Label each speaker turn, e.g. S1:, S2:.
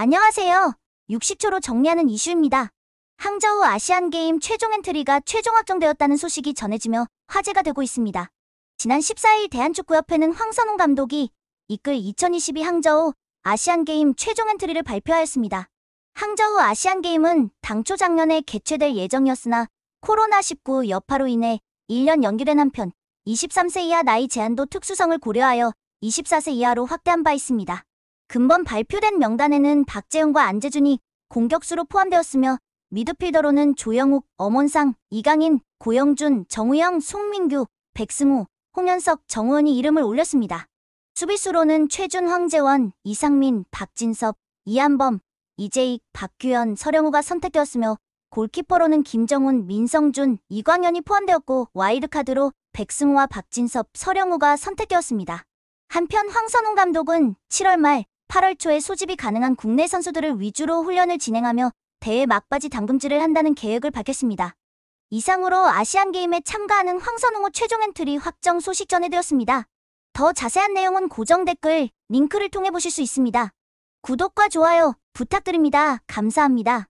S1: 안녕하세요. 60초로 정리하는 이슈입니다. 항저우 아시안게임 최종 엔트리가 최종 확정되었다는 소식이 전해지며 화제가 되고 있습니다. 지난 14일 대한축구협회는 황선홍 감독이 이끌 2022 항저우 아시안게임 최종 엔트리를 발표하였습니다. 항저우 아시안게임은 당초 작년에 개최될 예정이었으나 코로나19 여파로 인해 1년 연기된 한편 23세 이하 나이 제한도 특수성을 고려하여 24세 이하로 확대한 바 있습니다. 금번 발표된 명단에는 박재훈과 안재준이 공격수로 포함되었으며 미드필더로는 조영욱, 엄원상, 이강인, 고영준, 정우영, 송민규, 백승우, 홍현석, 정우원이 이름을 올렸습니다. 수비수로는 최준, 황재원, 이상민, 박진섭, 이한범, 이재익, 박규현, 서령우가 선택되었으며 골키퍼로는 김정훈, 민성준, 이광현이 포함되었고 와이드카드로 백승우와 박진섭, 서령우가 선택되었습니다. 한편 황선홍 감독은 7월 말 8월 초에 소집이 가능한 국내 선수들을 위주로 훈련을 진행하며 대회 막바지 당금질을 한다는 계획을 밝혔습니다. 이상으로 아시안게임에 참가하는 황선홍호 최종 엔트리 확정 소식 전해드렸습니다. 더 자세한 내용은 고정 댓글, 링크를 통해 보실 수 있습니다. 구독과 좋아요 부탁드립니다. 감사합니다.